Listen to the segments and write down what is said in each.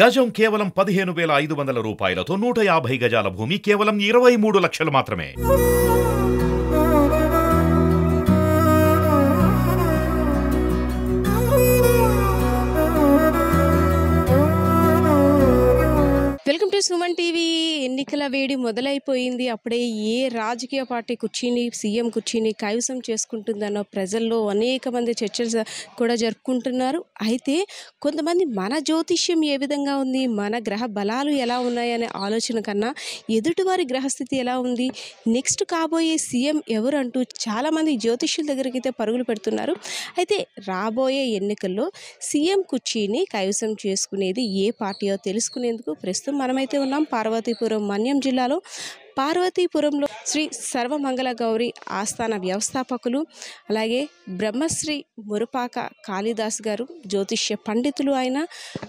గజం కేవలం పదిహేను వేల ఐదు వందల రూపాయలతో నూట యాభై గజాల భూమి కేవలం ఇరవై మూడు లక్షలు మాత్రమే టు సుమన్ టీవీ ఎన్నికల వేడి మొదలైపోయింది అప్పుడే ఏ రాజకీయ పార్టీ కుర్చీని సీఎం కుర్చీని కైవసం చేసుకుంటుందనో ప్రజల్లో అనేక మంది చర్చలు కూడా జరుపుకుంటున్నారు అయితే కొంతమంది మన జ్యోతిష్యం ఏ విధంగా ఉంది మన గ్రహ బలాలు ఎలా ఉన్నాయనే ఆలోచన కన్నా ఎదుటివారి గ్రహస్థితి ఎలా ఉంది నెక్స్ట్ కాబోయే సీఎం ఎవరు అంటూ చాలామంది జ్యోతిష్యుల దగ్గరికి అయితే పరుగులు పెడుతున్నారు అయితే రాబోయే ఎన్నికల్లో సీఎం కుర్చీని కైవసం చేసుకునేది ఏ పార్టీయో తెలుసుకునేందుకు ప్రస్తుతం మనం అయితే ఉన్నాం పార్వతీపురం మన్యం జిల్లాలో పార్వతీపురంలో శ్రీ సర్వమంగళ గౌరి ఆస్థాన వ్యవస్థాపకులు అలాగే బ్రహ్మశ్రీ మురుపాక కాళిదాస్ గారు జ్యోతిష్య పండితులు ఆయన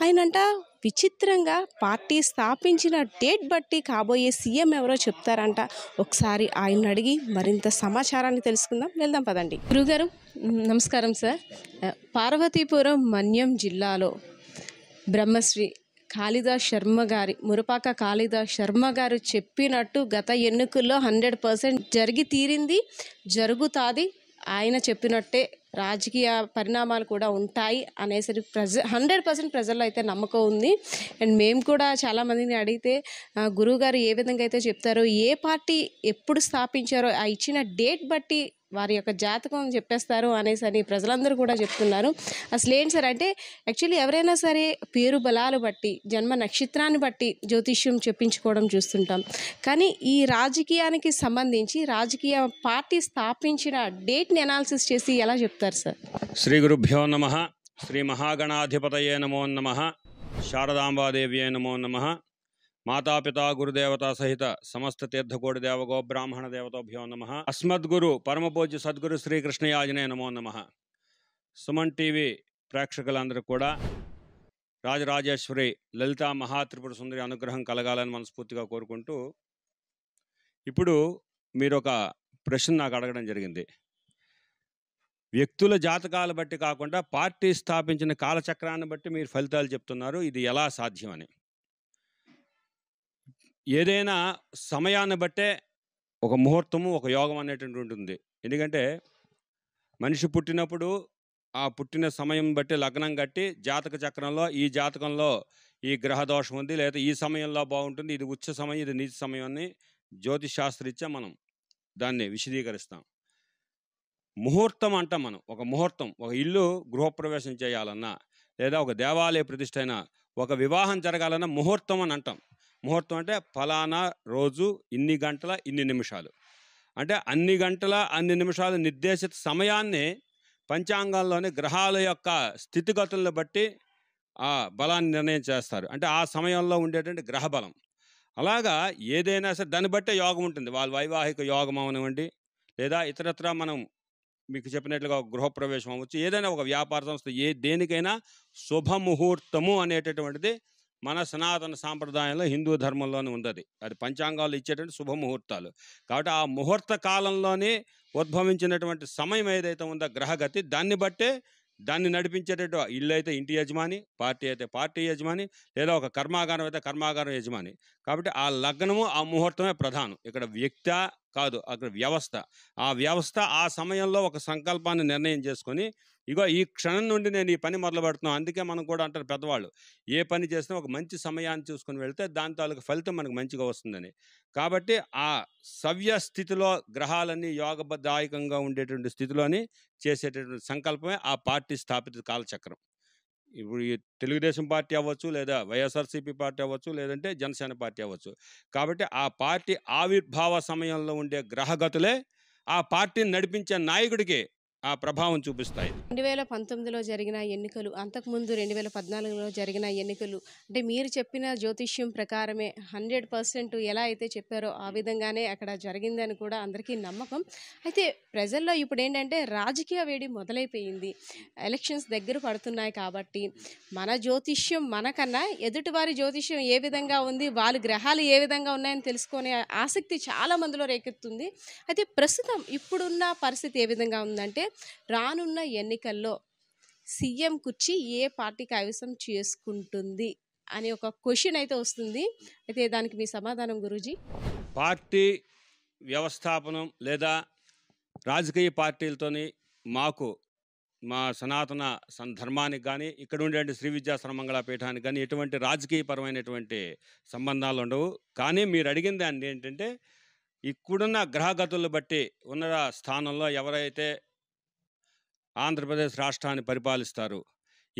ఆయనంట విచిత్రంగా పార్టీ స్థాపించిన డేట్ బట్టి కాబోయే సీఎం ఎవరో చెప్తారంట ఒకసారి ఆయన అడిగి మరింత సమాచారాన్ని తెలుసుకుందాం వెళ్దాం పదండి గురుగారు నమస్కారం సార్ పార్వతీపురం మన్యం జిల్లాలో బ్రహ్మశ్రీ కాళిదాస్ శర్మ గారి మురపాక కాళిదాస్ శర్మ గారు చెప్పినట్టు గత ఎన్నికల్లో హండ్రెడ్ పర్సెంట్ జరిగి తీరింది జరుగుతుంది ఆయన చెప్పినట్టే రాజకీయ పరిణామాలు కూడా ఉంటాయి అనేసరి ప్రజ హండ్రెడ్ పర్సెంట్ ప్రజల్లో అయితే నమ్మకం ఉంది అండ్ మేము కూడా చాలామందిని అడిగితే గురువుగారు ఏ విధంగా అయితే చెప్తారో ఏ పార్టీ ఎప్పుడు స్థాపించారో ఆ ఇచ్చిన డేట్ బట్టి వారి యొక్క జాతకం చెప్పేస్తారు అనేసి అని ప్రజలందరూ కూడా చెప్తున్నారు అసలు ఏంటి సార్ అంటే యాక్చువల్లీ ఎవరైనా సరే పేరు బలాలు బట్టి జన్మ నక్షత్రాన్ని బట్టి జ్యోతిష్యం చెప్పించుకోవడం చూస్తుంటాం కానీ ఈ రాజకీయానికి సంబంధించి రాజకీయ పార్టీ స్థాపించిన డేట్ని అనాలిసిస్ చేసి ఎలా చెప్తారు సార్ శ్రీ గురుభ్యో నమ శ్రీ మహాగణాధిపతయే నమో నమ శారదాంబాదేవియే నమో నమ మాతాపిత గురుదేవత సహిత సమస్త తీర్థకోటి దేవగో బ్రాహ్మణ దేవతోభ్యో నమ అస్మద్గురు పరమపూజ్య సద్గురు యాజనే నమో నమ సుమన్ టీవీ ప్రేక్షకులందరూ కూడా రాజరాజేశ్వరి లలిత మహాత్రిపుర సుందరి అనుగ్రహం కలగాలని మనస్ఫూర్తిగా కోరుకుంటూ ఇప్పుడు మీరు ఒక ప్రశ్న నాకు అడగడం జరిగింది వ్యక్తుల జాతకాలు బట్టి కాకుండా పార్టీ స్థాపించిన కాలచక్రాన్ని బట్టి మీరు ఫలితాలు చెప్తున్నారు ఇది ఎలా సాధ్యమని ఏదైనా సమయాన్ని బట్టే ఒక ముహూర్తము ఒక యోగం అనేటువంటి ఉంటుంది ఎందుకంటే మనిషి పుట్టినప్పుడు ఆ పుట్టిన సమయం బట్టి లగ్నం కట్టి జాతక చక్రంలో ఈ జాతకంలో ఈ గ్రహ దోషం ఉంది లేదా ఈ సమయంలో బాగుంటుంది ఇది ఉచ్చ సమయం ఇది నీతి సమయం అని జ్యోతిశాస్త్రరీత్యా మనం దాన్ని విశదీకరిస్తాం ముహూర్తం అంటాం మనం ఒక ముహూర్తం ఒక ఇల్లు గృహప్రవేశం చేయాలన్నా లేదా ఒక దేవాలయ ప్రతిష్ట ఒక వివాహం జరగాలన్నా ముహూర్తం అని అంటాం ముహూర్తం అంటే ఫలానా రోజు ఇన్ని గంటల ఇన్ని నిమిషాలు అంటే అన్ని గంటల అన్ని నిమిషాలు నిర్దేశిత సమయాన్ని పంచాంగంలోని గ్రహాల యొక్క స్థితిగతులను బట్టి ఆ బలాన్ని నిర్ణయం చేస్తారు అంటే ఆ సమయంలో ఉండేటువంటి గ్రహ బలం అలాగా ఏదైనా సరే దాన్ని బట్టే యోగం ఉంటుంది వాళ్ళ వైవాహిక యోగం అవనివ్వండి లేదా ఇతరత్ర మనం మీకు చెప్పినట్లుగా గృహప్రవేశం అవ్వచ్చు ఏదైనా ఒక వ్యాపార సంస్థ ఏ దేనికైనా శుభముహూర్తము అనేటటువంటిది మన సనాతన సాంప్రదాయంలో హిందూ ధర్మంలోనే ఉంది అది పంచాంగాలు ఇచ్చేటువంటి శుభముహూర్తాలు కాబట్టి ఆ ముహూర్త కాలంలోనే ఉద్భవించినటువంటి సమయం ఏదైతే ఉందో గ్రహగతి దాన్ని బట్టే దాన్ని నడిపించేటట్టు ఇల్లు అయితే ఇంటి యజమాని పార్టీ అయితే పార్టీ యజమాని లేదా ఒక కర్మాగారం అయితే కర్మాగారం యజమాని కాబట్టి ఆ లగ్నము ఆ ముహూర్తమే ప్రధానం ఇక్కడ వ్యక్తి కాదు అక్కడ వ్యవస్థ ఆ వ్యవస్థ ఆ సమయంలో ఒక సంకల్పాన్ని నిర్ణయం చేసుకొని ఇగో ఈ క్షణం నుండి నేను ఈ పని మొదలు పెడుతున్నాను అందుకే మనం కూడా అంటారు పెద్దవాళ్ళు ఏ పని చేసినా ఒక మంచి సమయాన్ని చూసుకుని వెళ్తే దాని తాలూకు ఫలితం మనకు మంచిగా వస్తుందని కాబట్టి ఆ సవ్య స్థితిలో గ్రహాలన్నీ యోగదాయకంగా ఉండేటువంటి స్థితిలోని చేసేటటువంటి సంకల్పమే ఆ పార్టీ స్థాపిత కాలచక్రం ఇప్పుడు ఈ తెలుగుదేశం పార్టీ అవ్వచ్చు లేదా వైఎస్ఆర్సీపీ పార్టీ అవ్వచ్చు లేదంటే జనసేన పార్టీ అవ్వచ్చు కాబట్టి ఆ పార్టీ ఆవిర్భావ సమయంలో ఉండే గ్రహగతులే ఆ పార్టీని నడిపించే నాయకుడికి ఆ ప్రభావం చూపిస్తాయి రెండు వేల పంతొమ్మిదిలో జరిగిన ఎన్నికలు అంతకుముందు రెండు వేల పద్నాలుగులో జరిగిన ఎన్నికలు అంటే మీరు చెప్పిన జ్యోతిష్యం ప్రకారమే హండ్రెడ్ పర్సెంట్ ఎలా అయితే చెప్పారో ఆ విధంగానే అక్కడ జరిగిందని కూడా అందరికీ నమ్మకం అయితే ప్రజల్లో ఇప్పుడు ఏంటంటే రాజకీయ వేడి మొదలైపోయింది ఎలక్షన్స్ దగ్గర పడుతున్నాయి కాబట్టి మన జ్యోతిష్యం మనకన్నా ఎదుటివారి జ్యోతిష్యం ఏ విధంగా ఉంది వాళ్ళ గ్రహాలు ఏ విధంగా ఉన్నాయని తెలుసుకునే ఆసక్తి చాలా మందిలో రేకెత్తుంది అయితే ప్రస్తుతం ఇప్పుడున్న పరిస్థితి ఏ విధంగా ఉందంటే రానున్న ఎన్నికల్లో సీఎం కుర్చీ ఏ పార్టీ కైవసం చేసుకుంటుంది అని ఒక క్వశ్చన్ అయితే వస్తుంది అయితే దానికి మీ సమాధానం గురుజీ పార్టీ వ్యవస్థాపనం లేదా రాజకీయ పార్టీలతోని మాకు మా సనాతన ధర్మానికి కానీ ఇక్కడ ఉండేటువంటి శ్రీ విద్యా శ్రమంగళ పీఠానికి కానీ ఎటువంటి రాజకీయపరమైనటువంటి సంబంధాలు ఉండవు కానీ మీరు అడిగిన దాన్ని ఏంటంటే ఇక్కడున్న గ్రహగతులు బట్టి ఉన్న స్థానంలో ఎవరైతే ఆంధ్రప్రదేశ్ రాష్ట్రాన్ని పరిపాలిస్తారు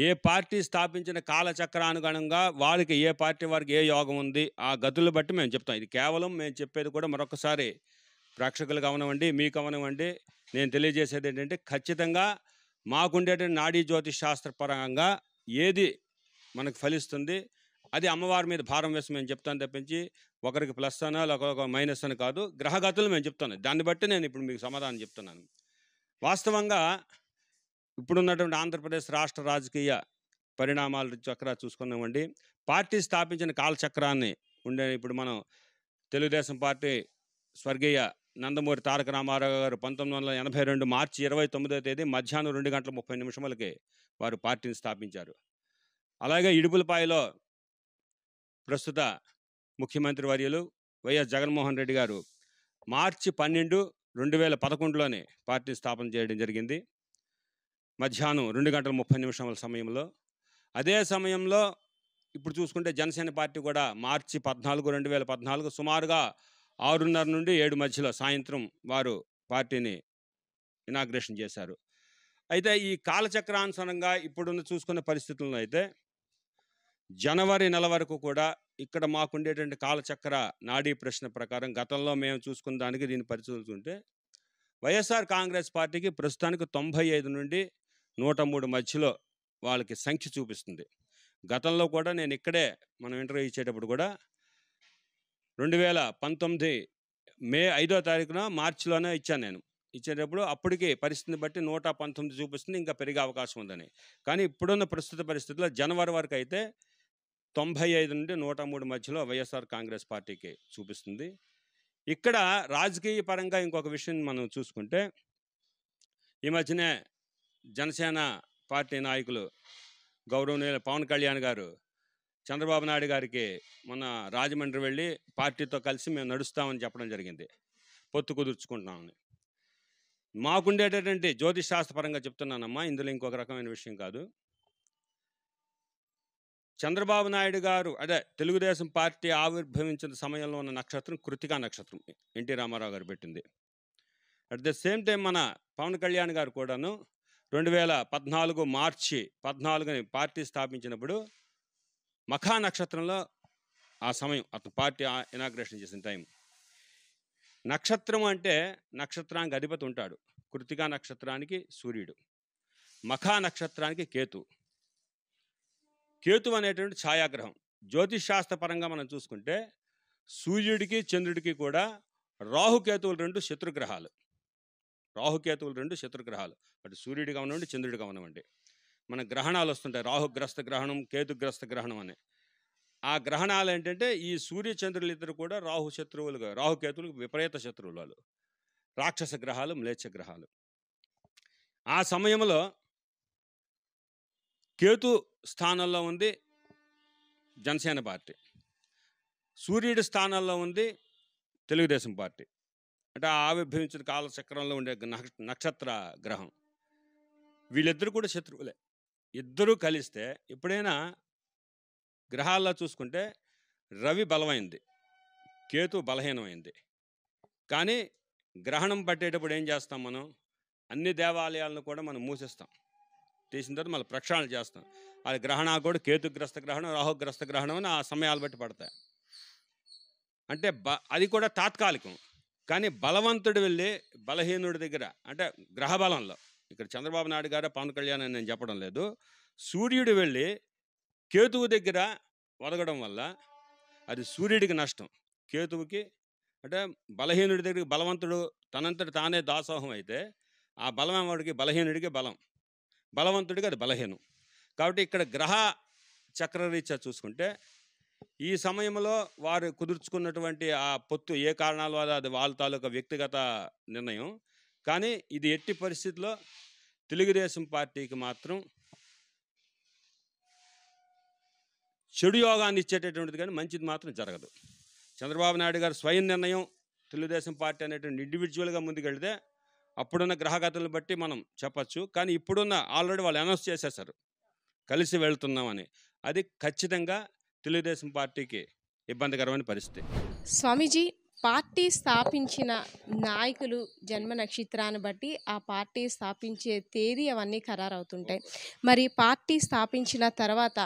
ఏ పార్టీ స్థాపించిన కాలచక్రానుగుణంగా వారికి ఏ పార్టీ వారికి ఏ యోగం ఉంది ఆ గతులు బట్టి మేము చెప్తాం ఇది కేవలం మేము చెప్పేది కూడా మరొకసారి ప్రేక్షకులు గమనివ్వండి మీకు గమనివ్వండి నేను తెలియజేసేది ఏంటంటే ఖచ్చితంగా మాకుండేటువంటి నాడీ జ్యోతిష్ శాస్త్ర పరంగా ఏది మనకు ఫలిస్తుంది అది అమ్మవారి మీద భారం వేసి మేము చెప్తాను తప్పించి ఒకరికి ప్లస్ అని ఒకరికి మైనస్ అని కాదు గ్రహగతులు మేము చెప్తాను దాన్ని బట్టి నేను ఇప్పుడు మీకు సమాధానం చెప్తున్నాను వాస్తవంగా ఇప్పుడున్నటువంటి ఆంధ్రప్రదేశ్ రాష్ట్ర రాజకీయ పరిణామాల చక్ర చూసుకున్నామండి పార్టీ స్థాపించిన కాలచక్రాన్ని ఉండే ఇప్పుడు మనం తెలుగుదేశం పార్టీ స్వర్గీయ నందమూరి తారక రామారావు గారు పంతొమ్మిది వందల ఎనభై రెండు మార్చి ఇరవై తొమ్మిదో తేదీ మధ్యాహ్నం రెండు గంటల ముప్పై నిమిషములకి వారు పార్టీని స్థాపించారు అలాగే ఇడుపులపాయలో ప్రస్తుత ముఖ్యమంత్రి వర్యులు వైఎస్ జగన్మోహన్ రెడ్డి గారు మార్చి పన్నెండు రెండు వేల పదకొండులోనే పార్టీ స్థాపన చేయడం జరిగింది మధ్యాహ్నం రెండు గంటల ముప్పై నిమిషముల సమయంలో అదే సమయంలో ఇప్పుడు చూసుకుంటే జనసేన పార్టీ కూడా మార్చి పద్నాలుగు రెండు వేల పద్నాలుగు సుమారుగా ఆరున్నర నుండి ఏడు మధ్యలో సాయంత్రం వారు పార్టీని ఇనాగ్రేషన్ చేశారు అయితే ఈ కాలచక్రానుసరంగా ఇప్పుడున్న చూసుకున్న పరిస్థితుల్లో అయితే జనవరి నెల వరకు కూడా ఇక్కడ మాకుండేటువంటి కాలచక్ర నాడీ ప్రశ్న ప్రకారం గతంలో మేము చూసుకున్న దానికి దీన్ని పరిశీలిస్తుంటే వైఎస్ఆర్ కాంగ్రెస్ పార్టీకి ప్రస్తుతానికి తొంభై ఐదు నుండి నూట మూడు మధ్యలో వాళ్ళకి సంఖ్య చూపిస్తుంది గతంలో కూడా నేను ఇక్కడే మనం ఇంటర్వ్యూ ఇచ్చేటప్పుడు కూడా రెండు వేల పంతొమ్మిది మే ఐదో తారీఖున మార్చిలోనే ఇచ్చాను నేను ఇచ్చేటప్పుడు అప్పటికి పరిస్థితిని బట్టి నూట పంతొమ్మిది చూపిస్తుంది ఇంకా పెరిగే అవకాశం ఉందని కానీ ఇప్పుడున్న ప్రస్తుత పరిస్థితుల్లో జనవరి వరకు అయితే తొంభై ఐదు నుండి నూట మూడు మధ్యలో వైఎస్ఆర్ కాంగ్రెస్ పార్టీకి చూపిస్తుంది ఇక్కడ రాజకీయ పరంగా ఇంకొక విషయం మనం చూసుకుంటే ఈ మధ్యనే జనసేన పార్టీ నాయకులు గౌరవనీయులు పవన్ కళ్యాణ్ గారు చంద్రబాబు నాయుడు గారికి మొన్న రాజమండ్రి వెళ్ళి పార్టీతో కలిసి మేము నడుస్తామని చెప్పడం జరిగింది పొత్తు కుదుర్చుకుంటున్నామని మాకుండేటటువంటి జ్యోతిష్ పరంగా చెప్తున్నానమ్మా ఇందులో ఇంకొక రకమైన విషయం కాదు చంద్రబాబు నాయుడు గారు అదే తెలుగుదేశం పార్టీ ఆవిర్భవించిన సమయంలో ఉన్న నక్షత్రం కృతికా నక్షత్రం ఎన్టీ రామారావు గారు పెట్టింది అట్ ద సేమ్ టైం మన పవన్ కళ్యాణ్ గారు కూడాను రెండు వేల పద్నాలుగు మార్చి పద్నాలుగుని పార్టీ స్థాపించినప్పుడు మఖా నక్షత్రంలో ఆ సమయం అతను పార్టీ ఇనాగ్రేషన్ చేసిన టైం నక్షత్రం అంటే నక్షత్రానికి అధిపతి ఉంటాడు కృతికా నక్షత్రానికి సూర్యుడు మఖా నక్షత్రానికి కేతు కేతు అనేటువంటి ఛాయాగ్రహం శాస్త్ర పరంగా మనం చూసుకుంటే సూర్యుడికి చంద్రుడికి కూడా రాహుకేతువులు రెండు శత్రుగ్రహాలు రాహుకేతువులు రెండు శత్రుగ్రహాలు అటు సూర్యుడి గమనండి చంద్రుడి గమనమండి మన గ్రహణాలు వస్తుంటాయి రాహుగ్రస్త గ్రహణం కేతుగ్రస్త గ్రహణం అనే ఆ గ్రహణాలు ఏంటంటే ఈ సూర్య చంద్రులు ఇద్దరు కూడా రాహు శత్రువులుగా రాహుకేతువులకు విపరీత శత్రువులు వాళ్ళు రాక్షస గ్రహాలు మ్లేచ్ఛ గ్రహాలు ఆ సమయంలో కేతు స్థానంలో ఉంది జనసేన పార్టీ సూర్యుడి స్థానంలో ఉంది తెలుగుదేశం పార్టీ అంటే ఆవిర్భవించిన కాలచక్రంలో ఉండే నక్షత్ర గ్రహం వీళ్ళిద్దరు కూడా శత్రువులే ఇద్దరూ కలిస్తే ఎప్పుడైనా గ్రహాల్లో చూసుకుంటే రవి బలమైంది కేతు బలహీనమైంది కానీ గ్రహణం పట్టేటప్పుడు ఏం చేస్తాం మనం అన్ని దేవాలయాలను కూడా మనం మూసేస్తాం తీసిన తర్వాత మళ్ళీ ప్రక్షాళన చేస్తాం అది గ్రహణ కూడా కేతుగ్రస్త గ్రహణం రాహుగ్రస్త గ్రహణం అని ఆ సమయాలు బట్టి పడతాయి అంటే బ అది కూడా తాత్కాలికం కానీ బలవంతుడు వెళ్ళి బలహీనుడి దగ్గర అంటే గ్రహబలంలో ఇక్కడ చంద్రబాబు నాయుడు గారు పవన్ కళ్యాణ్ అని నేను చెప్పడం లేదు సూర్యుడు వెళ్ళి కేతువు దగ్గర వదగడం వల్ల అది సూర్యుడికి నష్టం కేతువుకి అంటే బలహీనుడి దగ్గరికి బలవంతుడు తనంతటి తానే దాసోహం అయితే ఆ బలం వాడికి బలహీనుడికి బలం బలవంతుడికి అది బలహీనం కాబట్టి ఇక్కడ గ్రహ చక్రరీత్యా చూసుకుంటే ఈ సమయంలో వారు కుదుర్చుకున్నటువంటి ఆ పొత్తు ఏ కారణాల వల్ల అది వాళ్ళ తాలూకా వ్యక్తిగత నిర్ణయం కానీ ఇది ఎట్టి పరిస్థితిలో తెలుగుదేశం పార్టీకి మాత్రం చెడు యోగాన్ని ఇచ్చేటటువంటిది కానీ మంచిది మాత్రం జరగదు చంద్రబాబు నాయుడు గారు స్వయం నిర్ణయం తెలుగుదేశం పార్టీ అనేటువంటి ఇండివిజువల్గా ముందుకెళ్తే అప్పుడున్న గ్రహగతులను బట్టి మనం చెప్పచ్చు కానీ ఇప్పుడున్న ఆల్రెడీ వాళ్ళు అనౌన్స్ చేసేసారు కలిసి వెళ్తున్నామని అది ఖచ్చితంగా తెలుగుదేశం పార్టీకి ఇబ్బందికరమైన పరిస్థితి స్వామీజీ పార్టీ స్థాపించిన నాయకులు జన్మ నక్షత్రాన్ని బట్టి ఆ పార్టీ స్థాపించే తేదీ అవన్నీ ఖరారవుతుంటాయి మరి పార్టీ స్థాపించిన తర్వాత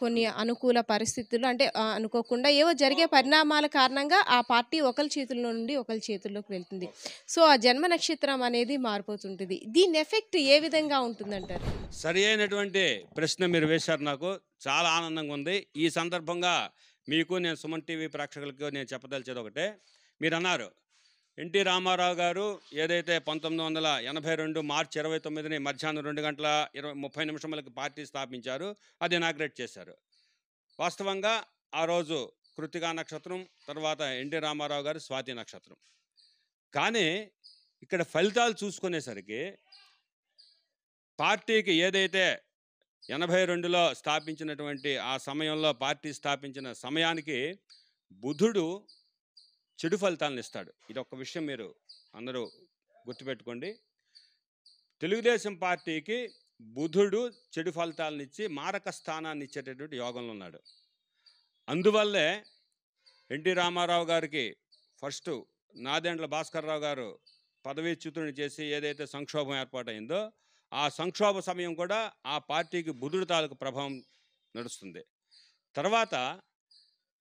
కొన్ని అనుకూల పరిస్థితులు అంటే అనుకోకుండా ఏవో జరిగే పరిణామాల కారణంగా ఆ పార్టీ ఒకరి చేతుల్లో నుండి ఒకరి చేతుల్లోకి వెళ్తుంది సో ఆ జన్మ నక్షత్రం అనేది మారిపోతుంటుంది దీని ఎఫెక్ట్ ఏ విధంగా ఉంటుందంటారు సరి అయినటువంటి ప్రశ్న మీరు వేశారు నాకు చాలా ఆనందంగా ఉంది ఈ సందర్భంగా మీకు నేను సుమన్ టీవీ ప్రేక్షకులకు నేను చెప్పదలిచేది ఒకటే మీరు అన్నారు ఎన్టీ రామారావు గారు ఏదైతే పంతొమ్మిది వందల ఎనభై రెండు మార్చి ఇరవై తొమ్మిదిని మధ్యాహ్నం రెండు గంటల ఇరవై ముప్పై నిమిషములకు పార్టీ స్థాపించారు అది ఇనాగ్రేట్ చేశారు వాస్తవంగా ఆ రోజు కృతికా నక్షత్రం తర్వాత ఎన్టీ రామారావు గారు స్వాతి నక్షత్రం కానీ ఇక్కడ ఫలితాలు చూసుకునేసరికి పార్టీకి ఏదైతే ఎనభై రెండులో స్థాపించినటువంటి ఆ సమయంలో పార్టీ స్థాపించిన సమయానికి బుధుడు చెడు ఫలితాలను ఇస్తాడు ఇది ఒక విషయం మీరు అందరూ గుర్తుపెట్టుకోండి తెలుగుదేశం పార్టీకి బుధుడు చెడు ఫలితాలను ఇచ్చి మారక స్థానాన్ని ఇచ్చేటటువంటి యోగంలో ఉన్నాడు అందువల్లే ఎన్టీ రామారావు గారికి ఫస్ట్ నాదేండ్ల భాస్కర్రావు గారు పదవీచ్యుతుని చేసి ఏదైతే సంక్షోభం ఏర్పాటైందో ఆ సంక్షోభ సమయం కూడా ఆ పార్టీకి బుధుడు తాలూకు ప్రభావం నడుస్తుంది తర్వాత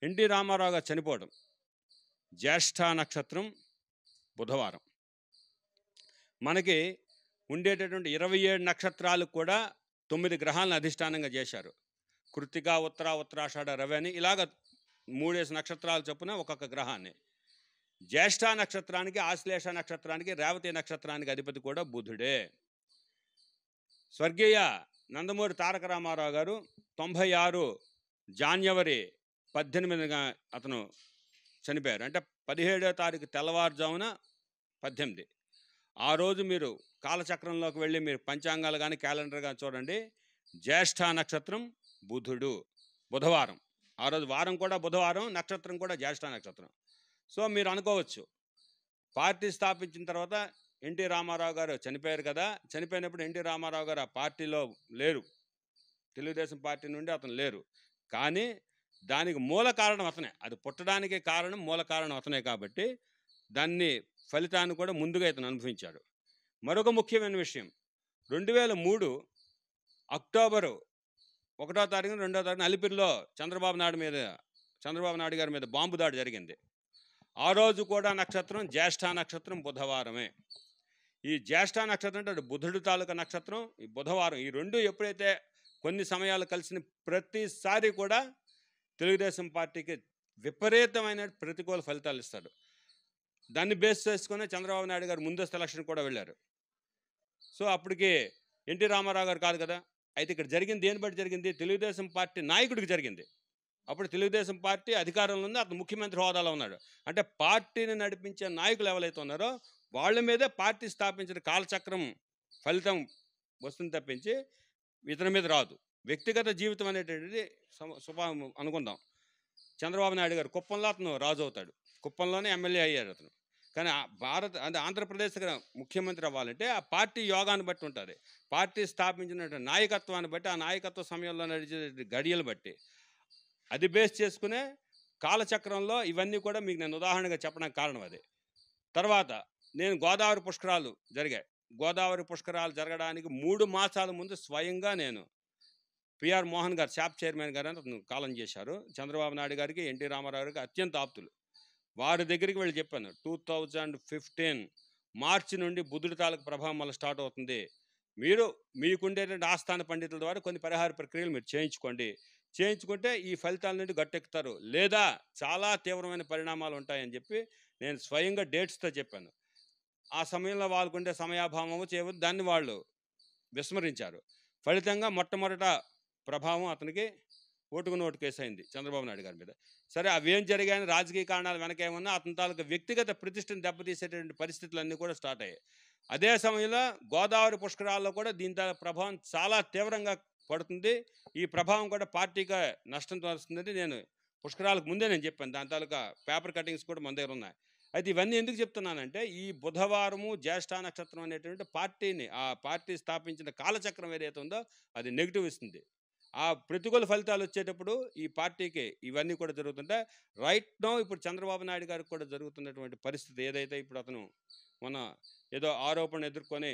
ఎన్టీ రామారావు గారు చనిపోవడం జ్యేష్ఠ నక్షత్రం బుధవారం మనకి ఉండేటటువంటి ఇరవై ఏడు నక్షత్రాలు కూడా తొమ్మిది గ్రహాలను అధిష్టానంగా చేశారు కృతిక ఉత్తర ఉత్తరాషాఢ రవి అని ఇలాగ మూడేసి నక్షత్రాలు చొప్పున ఒక్కొక్క గ్రహాన్ని జ్యేష్ఠ నక్షత్రానికి ఆశ్లేష నక్షత్రానికి రేవతి నక్షత్రానికి అధిపతి కూడా బుధుడే స్వర్గీయ నందమూరి తారక రామారావు గారు తొంభై ఆరు జాన్యవరి పద్దెనిమిదిగా అతను చనిపోయారు అంటే పదిహేడో తారీఖు తెల్లవారుజామున పద్దెనిమిది ఆ రోజు మీరు కాలచక్రంలోకి వెళ్ళి మీరు పంచాంగాలు కానీ క్యాలెండర్ కానీ చూడండి జ్యేష్ఠ నక్షత్రం బుధుడు బుధవారం ఆ రోజు వారం కూడా బుధవారం నక్షత్రం కూడా జ్యేష్ఠ నక్షత్రం సో మీరు అనుకోవచ్చు పార్టీ స్థాపించిన తర్వాత ఎన్టీ రామారావు గారు చనిపోయారు కదా చనిపోయినప్పుడు ఎన్టీ రామారావు గారు ఆ పార్టీలో లేరు తెలుగుదేశం పార్టీ నుండి అతను లేరు కానీ దానికి మూల కారణం అతనే అది పుట్టడానికి కారణం మూల కారణం అతనే కాబట్టి దాన్ని ఫలితాన్ని కూడా ముందుగా ఇతను అనుభవించాడు మరొక ముఖ్యమైన విషయం రెండు వేల మూడు అక్టోబరు ఒకటో తారీఖున రెండో తారీఖున అలిపిరిలో చంద్రబాబు నాయుడు మీద చంద్రబాబు నాయుడు గారి మీద బాంబు దాడి జరిగింది ఆ రోజు కూడా నక్షత్రం జ్యేష్ఠ నక్షత్రం బుధవారమే ఈ జ్యేష్ఠ నక్షత్రం అంటే బుధుడు తాలూకా నక్షత్రం ఈ బుధవారం ఈ రెండు ఎప్పుడైతే కొన్ని సమయాలు కలిసిన ప్రతిసారి కూడా తెలుగుదేశం పార్టీకి విపరీతమైన ప్రతికూల ఫలితాలు ఇస్తాడు దాన్ని బేస్ చేసుకునే చంద్రబాబు నాయుడు గారు ముందస్తు ఎలక్షన్ కూడా వెళ్ళారు సో అప్పటికి ఎన్టీ రామారావు గారు కాదు కదా అయితే ఇక్కడ జరిగింది దేని బట్టి జరిగింది తెలుగుదేశం పార్టీ నాయకుడికి జరిగింది అప్పుడు తెలుగుదేశం పార్టీ అధికారంలో ఉంది అతను ముఖ్యమంత్రి హోదాలో ఉన్నాడు అంటే పార్టీని నడిపించే నాయకులు ఎవరైతే ఉన్నారో వాళ్ళ మీదే పార్టీ స్థాపించిన కాలచక్రం ఫలితం వస్తుంది తప్పించి ఇతని మీద రాదు వ్యక్తిగత జీవితం అనేటువంటిది శుభ అనుకుందాం చంద్రబాబు నాయుడు గారు కుప్పంలో అతను రాజు అవుతాడు కుప్పంలోనే ఎమ్మెల్యే అయ్యాడు అతను కానీ భారత అంటే ఆంధ్రప్రదేశ్ ముఖ్యమంత్రి అవ్వాలంటే ఆ పార్టీ యోగాన్ని బట్టి ఉంటుంది పార్టీ స్థాపించిన నాయకత్వాన్ని బట్టి ఆ నాయకత్వ సమయంలో నడిచే గడియలు బట్టి అది బేస్ చేసుకునే కాలచక్రంలో ఇవన్నీ కూడా మీకు నేను ఉదాహరణగా చెప్పడానికి కారణం అది తర్వాత నేను గోదావరి పుష్కరాలు జరిగాయి గోదావరి పుష్కరాలు జరగడానికి మూడు మాసాల ముందు స్వయంగా నేను పిఆర్ మోహన్ గారు షాప్ చైర్మన్ గారు అని కాలం చేశారు చంద్రబాబు నాయుడు గారికి ఎన్టీ రామారావు గారికి అత్యంత ఆప్తులు వారి దగ్గరికి వెళ్ళి చెప్పాను టూ థౌజండ్ ఫిఫ్టీన్ మార్చి నుండి బుద్ధుడి తాలూకు ప్రభావం మళ్ళీ స్టార్ట్ అవుతుంది మీరు మీకుండేటువంటి ఆస్థాన పండితుల ద్వారా కొన్ని పరిహార ప్రక్రియలు మీరు చేయించుకోండి చేయించుకుంటే ఈ ఫలితాల నుండి గట్టెక్కుతారు లేదా చాలా తీవ్రమైన పరిణామాలు ఉంటాయని చెప్పి నేను స్వయంగా డేట్స్తో చెప్పాను ఆ సమయంలో వాళ్ళకుండే సమయాభావము చేయవద్దు దాన్ని వాళ్ళు విస్మరించారు ఫలితంగా మొట్టమొదట ప్రభావం అతనికి ఓటుకు నోటు కేసు అయింది చంద్రబాబు నాయుడు గారి మీద సరే అవేం జరిగాయని రాజకీయ కారణాలు వెనకేమన్నా అతని తాలూకు వ్యక్తిగత ప్రతిష్టను దెబ్బతీసేటువంటి పరిస్థితులన్నీ కూడా స్టార్ట్ అయ్యాయి అదే సమయంలో గోదావరి పుష్కరాల్లో కూడా దీని ప్రభావం చాలా తీవ్రంగా పడుతుంది ఈ ప్రభావం కూడా పార్టీగా నష్టం వస్తుందని నేను పుష్కరాలకు ముందే నేను చెప్పాను దాని తాలూకా పేపర్ కటింగ్స్ కూడా మన దగ్గర ఉన్నాయి అయితే ఇవన్నీ ఎందుకు చెప్తున్నానంటే ఈ బుధవారము జ్యేష్ఠ నక్షత్రం అనేటువంటి పార్టీని ఆ పార్టీ స్థాపించిన కాలచక్రం ఏదైతే ఉందో అది నెగిటివ్ ఇస్తుంది ఆ ప్రతికూల ఫలితాలు వచ్చేటప్పుడు ఈ పార్టీకి ఇవన్నీ కూడా జరుగుతుంటే రైట్ నో ఇప్పుడు చంద్రబాబు నాయుడు గారికి కూడా జరుగుతున్నటువంటి పరిస్థితి ఏదైతే ఇప్పుడు అతను మన ఏదో ఆరోపణ ఎదుర్కొని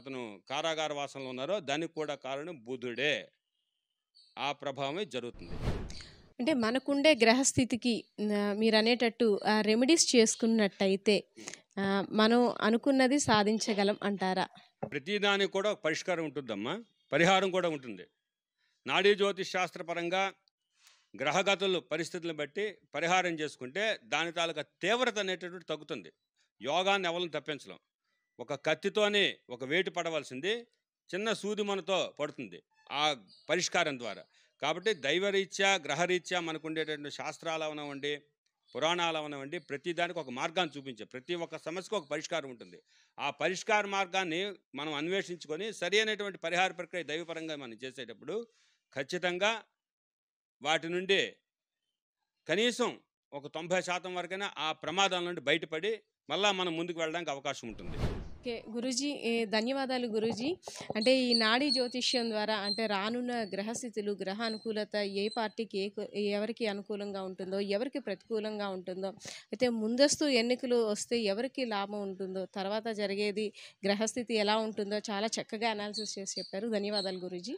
అతను కారాగార వాసనలో ఉన్నారో దానికి కూడా కారణం బుధుడే ఆ ప్రభావమే జరుగుతుంది అంటే మనకుండే గ్రహస్థితికి మీరు అనేటట్టు రెమెడీస్ చేసుకున్నట్టయితే మనం అనుకున్నది సాధించగలం అంటారా ప్రతిదానికి కూడా పరిష్కారం ఉంటుందమ్మా పరిహారం కూడా ఉంటుంది నాడీ జ్యోతిష్ శాస్త్రపరంగా గ్రహగతులు పరిస్థితులను బట్టి పరిహారం చేసుకుంటే దాని తాలూకా తీవ్రత అనేటటువంటి తగ్గుతుంది యోగాన్ని ఎవరిని తప్పించడం ఒక కత్తితోనే ఒక వేటు పడవలసింది చిన్న సూది మనతో పడుతుంది ఆ పరిష్కారం ద్వారా కాబట్టి దైవరీత్యా గ్రహరీత్యా మనకు ఉండేటటువంటి శాస్త్రాలు అవనవండి పురాణాలు అవనవండి ప్రతి దానికి ఒక మార్గాన్ని చూపించే ప్రతి ఒక్క సమస్యకు ఒక పరిష్కారం ఉంటుంది ఆ పరిష్కార మార్గాన్ని మనం అన్వేషించుకొని సరి అయినటువంటి పరిహార ప్రక్రియ దైవపరంగా మనం చేసేటప్పుడు ఖచ్చితంగా వాటి నుండి కనీసం ఒక తొంభై శాతం వరకైనా ఆ ప్రమాదం నుండి బయటపడి మళ్ళీ మనం ముందుకు వెళ్ళడానికి అవకాశం ఉంటుంది ఓకే గురూజీ ధన్యవాదాలు గురూజీ అంటే ఈ నాడీ జ్యోతిష్యం ద్వారా అంటే రానున్న గ్రహస్థితులు గ్రహ అనుకూలత ఏ పార్టీకి ఏ ఎవరికి అనుకూలంగా ఉంటుందో ఎవరికి ప్రతికూలంగా ఉంటుందో అయితే ముందస్తు ఎన్నికలు వస్తే ఎవరికి లాభం ఉంటుందో తర్వాత జరిగేది గ్రహస్థితి ఎలా ఉంటుందో చాలా చక్కగా అనాలిసిస్ చేసి చెప్పారు ధన్యవాదాలు గురూజీ